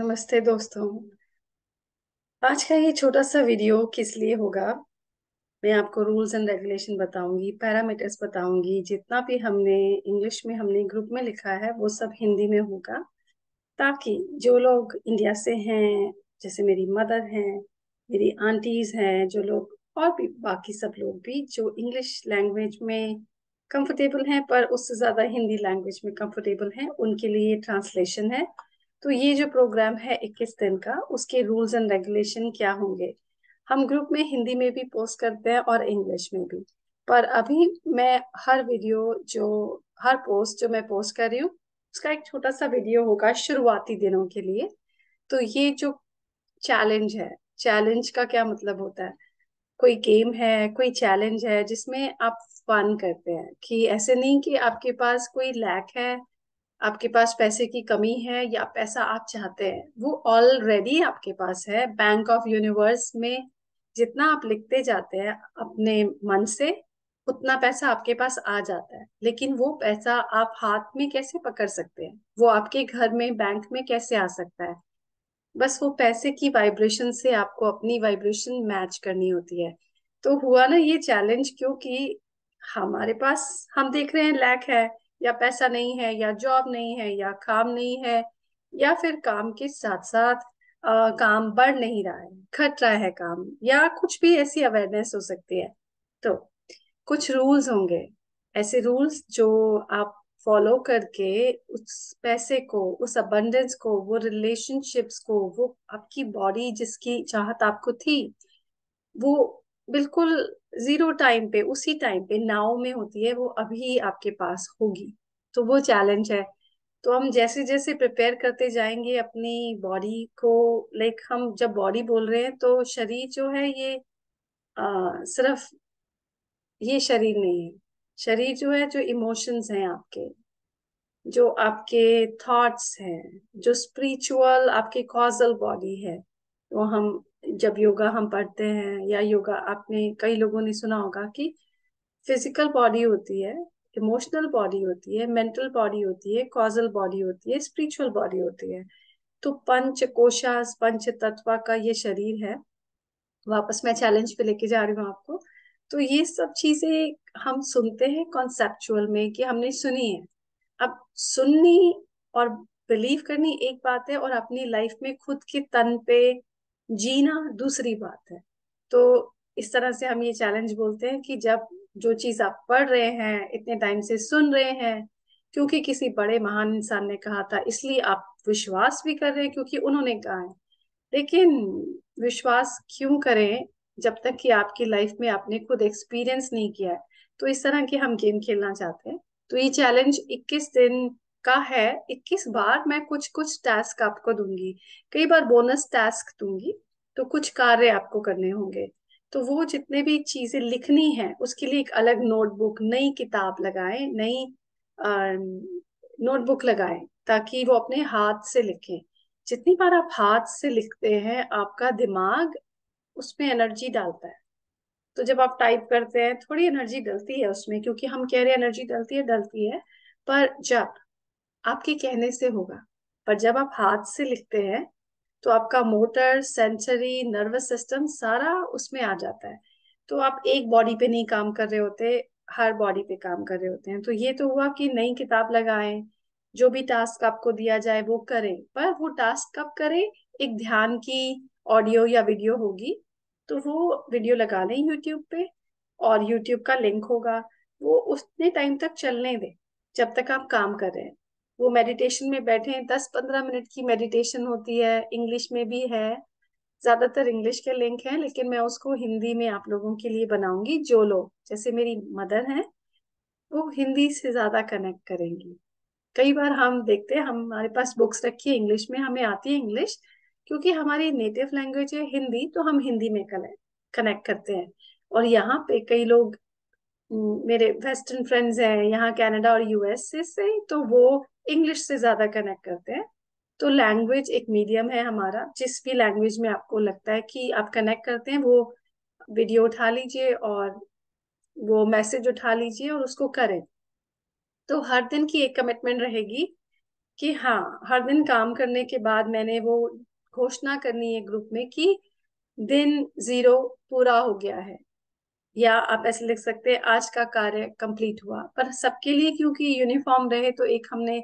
नमस्ते दोस्तों आज का ये छोटा सा वीडियो किस लिए होगा मैं आपको रूल्स एंड रेगुलेशन बताऊंगी पैरामीटर्स बताऊंगी जितना भी हमने इंग्लिश में हमने ग्रुप में लिखा है वो सब हिंदी में होगा ताकि जो लोग इंडिया से हैं जैसे मेरी मदर हैं मेरी आंटीज हैं जो लोग और भी बाकी सब लोग भी जो इंग्लिश लैंग्वेज में कंफर्टेबल हैं पर उससे ज़्यादा हिंदी लैंग्वेज में कंफर्टेबल हैं उनके लिए ट्रांसलेशन है तो ये जो प्रोग्राम है 21 दिन का उसके रूल्स एंड रेगुलेशन क्या होंगे हम ग्रुप में हिंदी में भी पोस्ट करते हैं और इंग्लिश में भी पर अभी मैं हर वीडियो जो हर पोस्ट जो मैं पोस्ट कर रही हूँ उसका एक छोटा सा वीडियो होगा शुरुआती दिनों के लिए तो ये जो चैलेंज है चैलेंज का क्या मतलब होता है कोई गेम है कोई चैलेंज है जिसमें आप फन करते हैं कि ऐसे नहीं कि आपके पास कोई लैक है आपके पास पैसे की कमी है या पैसा आप चाहते हैं वो ऑलरेडी आपके पास है बैंक ऑफ यूनिवर्स में जितना आप लिखते जाते हैं अपने मन से उतना पैसा आपके पास आ जाता है लेकिन वो पैसा आप हाथ में कैसे पकड़ सकते हैं वो आपके घर में बैंक में कैसे आ सकता है बस वो पैसे की वाइब्रेशन से आपको अपनी वाइब्रेशन मैच करनी होती है तो हुआ ना ये चैलेंज क्योंकि हमारे पास हम देख रहे हैं लैक है या पैसा नहीं है या जॉब नहीं है या काम नहीं है या फिर काम के साथ साथ आ, काम बढ़ नहीं रहा है घट रहा है काम या कुछ भी ऐसी अवेयरनेस हो सकती है तो कुछ रूल्स होंगे ऐसे रूल्स जो आप फॉलो करके उस पैसे को उस अबंडेंस को वो रिलेशनशिप्स को वो आपकी बॉडी जिसकी चाहत आपको थी वो बिल्कुल जीरो टाइम पे उसी टाइम पे नाव में होती है वो अभी आपके पास होगी तो वो चैलेंज है तो हम जैसे जैसे प्रिपेयर करते जाएंगे अपनी बॉडी को लाइक हम जब बॉडी बोल रहे हैं तो शरीर जो है ये आ, सिर्फ ये शरीर नहीं है शरीर जो है जो इमोशंस हैं आपके जो आपके थॉट्स हैं जो स्पिरिचुअल आपके कॉजल बॉडी है वो हम जब योगा हम पढ़ते हैं या योगा आपने कई लोगों ने सुना होगा कि फिजिकल बॉडी होती है इमोशनल बॉडी होती है मेंटल बॉडी होती है कॉजल बॉडी होती है स्पिरिचुअल बॉडी होती है तो पंच कोशास पंच तत्व का ये शरीर है वापस मैं चैलेंज पे लेके जा रही हूँ आपको तो ये सब चीजें हम सुनते हैं कॉन्सेप्चुअल में कि हमने सुनी है अब सुननी और बिलीव करनी एक बात है और अपनी लाइफ में खुद के तन पे जीना दूसरी बात है तो इस तरह से हम ये चैलेंज बोलते हैं कि जब जो चीज आप पढ़ रहे हैं इतने टाइम से सुन रहे हैं क्योंकि किसी बड़े महान इंसान ने कहा था इसलिए आप विश्वास भी कर रहे हैं क्योंकि उन्होंने कहा है लेकिन विश्वास क्यों करें जब तक कि आपकी लाइफ में आपने खुद एक्सपीरियंस नहीं किया है तो इस तरह के हम गेम खेलना चाहते हैं तो ये चैलेंज 21 दिन का है 21 बार मैं कुछ कुछ टास्क आपको दूंगी कई बार बोनस टास्क दूंगी तो कुछ कार्य आपको करने होंगे तो वो जितने भी चीजें लिखनी है उसके लिए एक अलग नोटबुक नई किताब लगाए नई नोटबुक लगाए ताकि वो अपने हाथ से लिखें जितनी बार आप हाथ से लिखते हैं आपका दिमाग उसमें एनर्जी डालता है तो जब आप टाइप करते हैं थोड़ी एनर्जी डलती है उसमें क्योंकि हम कह रहे हैं एनर्जी डलती है डलती है पर जब आपके कहने से होगा पर जब आप हाथ से लिखते हैं तो आपका मोटर सेंसरी नर्वस सिस्टम सारा उसमें आ जाता है तो आप एक बॉडी पे नहीं काम कर रहे होते हर बॉडी पे काम कर रहे होते हैं तो ये तो हुआ कि नई किताब लगाएं जो भी टास्क आपको दिया जाए वो करें पर वो टास्क कब करें एक ध्यान की ऑडियो या वीडियो होगी तो वो वीडियो लगा लें यूट्यूब पे और यूट्यूब का लिंक होगा वो उतने टाइम तक चलने दें जब तक आप काम कर रहे हैं वो मेडिटेशन में बैठे हैं दस पंद्रह मिनट की मेडिटेशन होती है इंग्लिश में भी है ज्यादातर इंग्लिश के लिंक है लेकिन मैं उसको हिंदी में आप लोगों के लिए बनाऊंगी जो लोग जैसे मेरी मदर है वो हिंदी से ज्यादा कनेक्ट करेंगी कई बार हम देखते हैं हमारे पास बुक्स रखी है इंग्लिश में हमें आती है इंग्लिश क्योंकि हमारी नेटिव लैंग्वेज है हिंदी तो हम हिंदी में कनेक्ट करते हैं और यहाँ पे कई लोग हम्म, मेरे वेस्टर्न फ्रेंड्स हैं यहाँ कनाडा और यूएस से, से तो वो इंग्लिश से ज्यादा कनेक्ट करते हैं तो लैंग्वेज एक मीडियम है हमारा जिस भी लैंग्वेज में आपको लगता है कि आप कनेक्ट करते हैं वो वीडियो उठा लीजिए और वो मैसेज उठा लीजिए और उसको करें तो हर दिन की एक कमिटमेंट रहेगी कि हाँ हर दिन काम करने के बाद मैंने वो घोषणा करनी है ग्रुप में कि दिन जीरो पूरा हो गया है या आप ऐसे लिख सकते हैं आज का कार्य कंप्लीट हुआ पर सबके लिए क्योंकि यूनिफॉर्म रहे तो एक हमने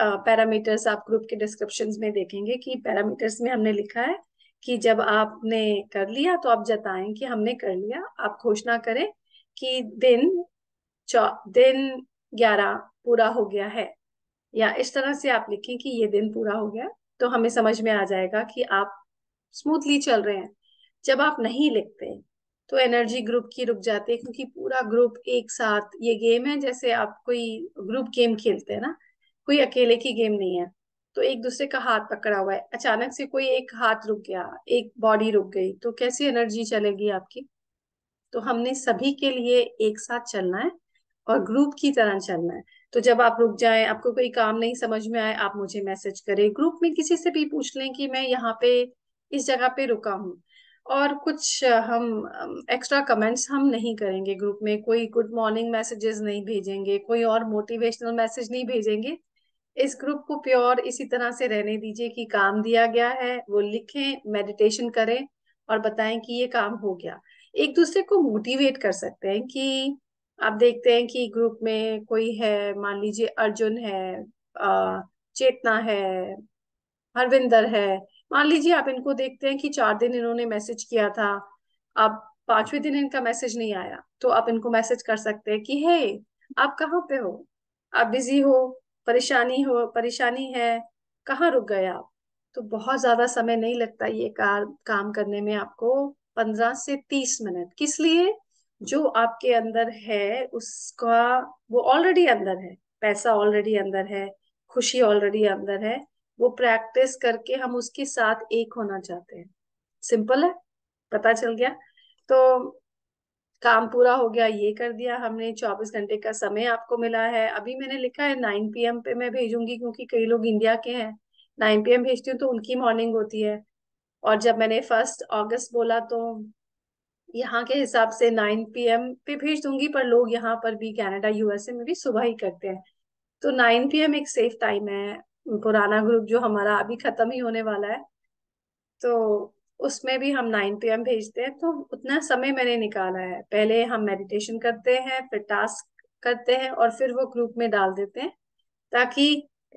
पैरामीटर्स आप ग्रुप के डिस्क्रिप्शन में देखेंगे कि पैरामीटर्स में हमने लिखा है कि जब आपने कर लिया तो आप जताएं कि हमने कर लिया आप घोषणा करें कि दिन दिन ग्यारह पूरा हो गया है या इस तरह से आप लिखें कि ये दिन पूरा हो गया तो हमें समझ में आ जाएगा कि आप स्मूथली चल रहे हैं जब आप नहीं लिखते तो एनर्जी ग्रुप की रुक जाती है क्योंकि पूरा ग्रुप एक साथ ये गेम है जैसे आप कोई ग्रुप गेम खेलते हैं ना कोई अकेले की गेम नहीं है तो एक दूसरे का हाथ पकड़ा हुआ है अचानक से कोई एक हाथ रुक गया एक बॉडी रुक गई तो कैसी एनर्जी चलेगी आपकी तो हमने सभी के लिए एक साथ चलना है और ग्रुप की तरह चलना है तो जब आप रुक जाए आपको कोई काम नहीं समझ में आए आप मुझे मैसेज करें ग्रुप में किसी से भी पूछ लें कि मैं यहाँ पे इस जगह पे रुका हूँ और कुछ हम एक्स्ट्रा कमेंट्स हम नहीं करेंगे ग्रुप में कोई गुड मॉर्निंग मैसेजेस नहीं भेजेंगे कोई और मोटिवेशनल मैसेज नहीं भेजेंगे इस ग्रुप को प्योर इसी तरह से रहने दीजिए कि काम दिया गया है वो लिखें मेडिटेशन करें और बताएं कि ये काम हो गया एक दूसरे को मोटिवेट कर सकते हैं कि आप देखते हैं कि ग्रुप में कोई है मान लीजिए अर्जुन है चेतना है हरविंदर है मान लीजिए आप इनको देखते हैं कि चार दिन इन्होंने मैसेज किया था अब पांचवें दिन इनका मैसेज नहीं आया तो आप इनको मैसेज कर सकते हैं कि हे आप कहाँ पे हो आप बिजी हो परेशानी हो परेशानी है कहाँ रुक गए आप तो बहुत ज्यादा समय नहीं लगता ये कार, काम करने में आपको पंद्रह से तीस मिनट किस लिए जो आपके अंदर है उसका वो ऑलरेडी अंदर है पैसा ऑलरेडी अंदर है खुशी ऑलरेडी अंदर है वो प्रैक्टिस करके हम उसके साथ एक होना चाहते हैं सिंपल है पता चल गया तो काम पूरा हो गया ये कर दिया हमने 24 घंटे का समय आपको मिला है अभी मैंने लिखा है नाइन पी पे मैं भेजूंगी क्योंकि कई लोग इंडिया के हैं नाइन पी भेजती हूँ तो उनकी मॉर्निंग होती है और जब मैंने फर्स्ट अगस्त बोला तो यहाँ के हिसाब से नाइन पीएम पे भेज दूंगी पर लोग यहाँ पर भी कैनेडा यूएसए में भी सुबह ही करते हैं तो नाइन पी एक सेफ टाइम है पुराना ग्रुप जो हमारा अभी खत्म ही होने वाला है तो उसमें भी हम नाइन पी एम भेजते हैं तो उतना समय मैंने निकाला है पहले हम मेडिटेशन करते हैं फिर टास्क करते हैं और फिर वो ग्रुप में डाल देते हैं ताकि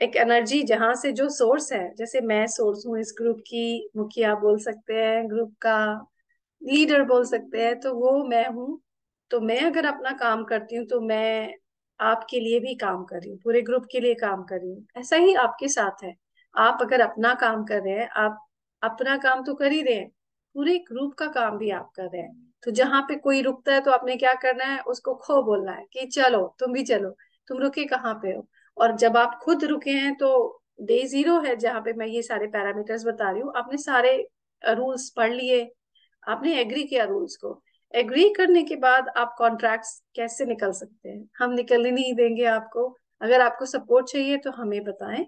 एक एनर्जी जहाँ से जो सोर्स है जैसे मैं सोर्स हूँ इस ग्रुप की मुखिया बोल सकते हैं ग्रुप का लीडर बोल सकते हैं तो वो मैं हूँ तो मैं अगर अपना काम करती हूँ तो मैं आपके लिए भी काम कर रही हूँ पूरे ग्रुप के लिए काम कर रही हूँ ऐसा ही आपके साथ है आप अगर अपना काम कर रहे हैं आप अपना काम तो कर ही रहे हैं पूरे ग्रुप का काम भी आप कर रहे हैं तो जहाँ पे कोई रुकता है तो आपने क्या करना है उसको खो बोलना है कि चलो तुम भी चलो तुम रुके कहाँ पे हो और जब आप खुद रुके हैं तो डे जीरो है जहाँ पे मैं ये सारे पैरामीटर्स बता रही हूँ आपने सारे रूल्स पढ़ लिए आपने एग्री किया रूल्स को एग्री करने के बाद आप कॉन्ट्रैक्ट्स कैसे निकल सकते हैं हम निकलने नहीं देंगे आपको अगर आपको सपोर्ट चाहिए तो हमें बताएं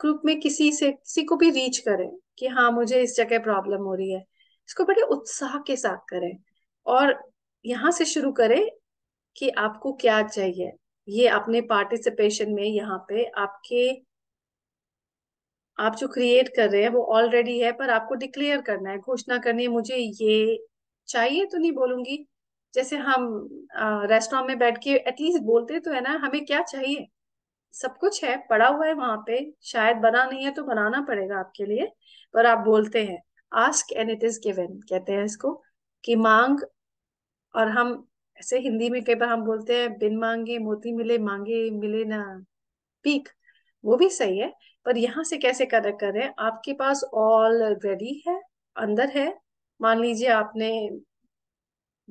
ग्रुप में किसी से किसी को भी रीच करें कि हाँ मुझे इस जगह प्रॉब्लम हो रही है इसको बड़े उत्साह के साथ करें और यहाँ से शुरू करें कि आपको क्या चाहिए ये अपने पार्टिसिपेशन में यहाँ पे आपके आप जो क्रिएट कर रहे हैं वो ऑलरेडी है पर आपको डिक्लेयर करना है घोषणा करनी है मुझे ये चाहिए तो नहीं बोलूंगी जैसे हम रेस्टोरेंट में बैठ के एटलीस्ट बोलते तो है ना हमें क्या चाहिए सब कुछ है पड़ा हुआ है वहां पे शायद बना नहीं है तो बनाना पड़ेगा आपके लिए पर आप बोलते हैं ask and it is given कहते हैं इसको कि मांग और हम ऐसे हिंदी में कई बार हम बोलते हैं बिन मांगे मोती मिले मांगे मिले ना पीक वो भी सही है पर यहाँ से कैसे करेक्ट करें आपके पास ऑल रेडी है अंदर है मान लीजिए आपने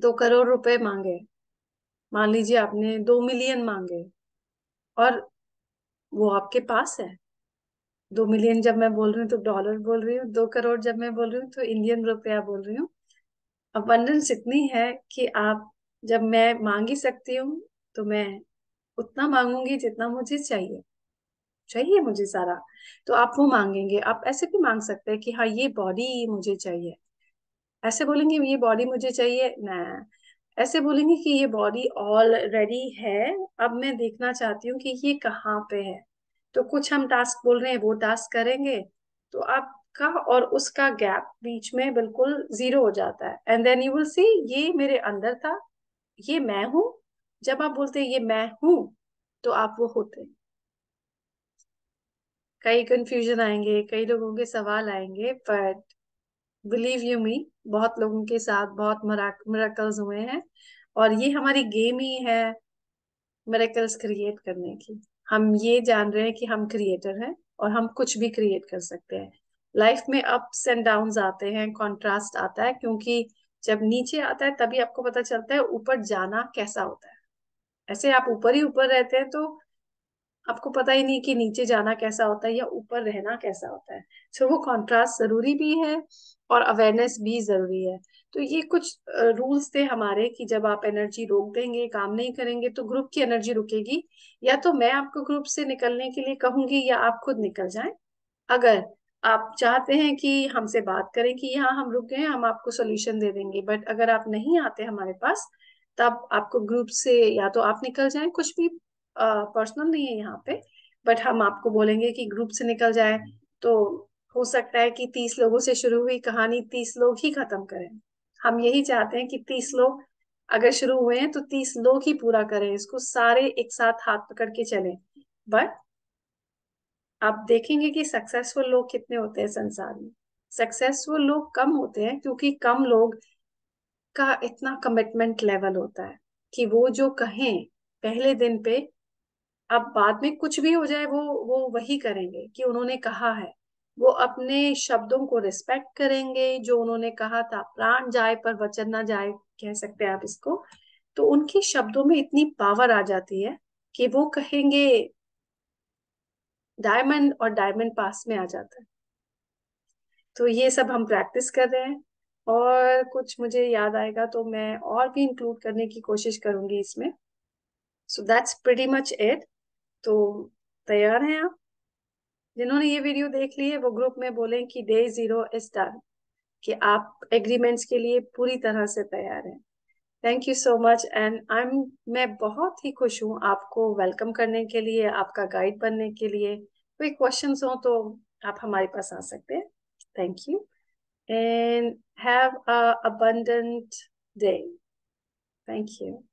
दो करोड़ रुपए मांगे मान लीजिए आपने दो मिलियन मांगे और वो आपके पास है दो मिलियन जब मैं बोल रही हूँ तो डॉलर बोल रही हूँ दो करोड़ जब मैं बोल रही हूँ तो इंडियन रुपया बोल रही हूँ अबंडेंस इतनी है कि आप जब मैं मांग ही सकती हूँ तो मैं उतना मांगूंगी जितना मुझे चाहिए चाहिए मुझे सारा तो आप वो मांगेंगे आप ऐसे भी मांग सकते हैं कि हाँ ये बॉडी मुझे चाहिए ऐसे बोलेंगे ये बॉडी मुझे चाहिए ना ऐसे बोलेंगे कि ये बॉडी ऑलरेडी है अब मैं देखना चाहती हूँ कि ये कहाँ पे है तो कुछ हम टास्क बोल रहे हैं वो टास्क करेंगे तो आपका और उसका गैप बीच में बिल्कुल जीरो हो जाता है and then you will see ये मेरे अंदर था ये मैं हूं जब आप बोलते हैं ये मैं हूं तो आप वो होते हैं कई कंफ्यूजन आएंगे कई लोगों के सवाल आएंगे बट बिलीव यू मी बहुत लोगों के साथ बहुत मेरेकल्स हुए हैं और ये हमारी गेम ही है मेरेकल्स क्रिएट करने की हम ये जान रहे हैं कि हम क्रिएटर हैं और हम कुछ भी क्रिएट कर सकते हैं लाइफ में अप्स एंड डाउन आते हैं कॉन्ट्रास्ट आता है क्योंकि जब नीचे आता है तभी आपको पता चलता है ऊपर जाना कैसा होता है ऐसे आप ऊपर ही ऊपर रहते हैं तो आपको पता ही नहीं कि नीचे जाना कैसा होता है या ऊपर रहना कैसा होता है सो वो कॉन्ट्रास्ट जरूरी भी है और अवेयरनेस भी जरूरी है तो ये कुछ रूल्स थे हमारे कि जब आप एनर्जी रोक देंगे काम नहीं करेंगे तो ग्रुप की एनर्जी रुकेगी या तो मैं आपको ग्रुप से निकलने के लिए कहूंगी या आप खुद निकल जाएं अगर आप चाहते हैं कि हमसे बात करें कि यहाँ हम रुक गए हम आपको सोल्यूशन दे देंगे बट अगर आप नहीं आते हमारे पास तब आपको ग्रुप से या तो आप निकल जाए कुछ भी पर्सनल नहीं है यहाँ पे बट हम आपको बोलेंगे कि ग्रुप से निकल जाए तो हो सकता है कि तीस लोगों से शुरू हुई कहानी तीस लोग ही खत्म करें हम यही चाहते हैं कि तीस लोग अगर शुरू हुए हैं तो तीस लोग ही पूरा करें इसको सारे एक साथ हाथ पकड़ के चले बट आप देखेंगे कि सक्सेसफुल लोग कितने होते हैं संसार में सक्सेसफुल लोग कम होते हैं क्योंकि कम लोग का इतना कमिटमेंट लेवल होता है कि वो जो कहें पहले दिन पे अब बाद में कुछ भी हो जाए वो वो वही करेंगे कि उन्होंने कहा है वो अपने शब्दों को रिस्पेक्ट करेंगे जो उन्होंने कहा था प्राण जाए पर वचन ना जाए कह सकते हैं आप इसको तो उनके शब्दों में इतनी पावर आ जाती है कि वो कहेंगे डायमंड और डायमंड पास में आ जाता है तो ये सब हम प्रैक्टिस कर रहे हैं और कुछ मुझे याद आएगा तो मैं और भी इंक्लूड करने की कोशिश करूंगी इसमें so that's pretty much it तो तैयार हैं आप जिन्होंने ये वीडियो देख ली है वो ग्रुप में बोले कि डे जीरो इज डन कि आप एग्रीमेंट्स के लिए पूरी तरह से तैयार हैं thank you so much and I am मैं बहुत ही खुश हूँ आपको वेलकम करने के लिए आपका गाइड बनने के लिए कोई क्वेश्चन हो तो आप हमारे पास आ सकते हैं thank you and have abundant day thank you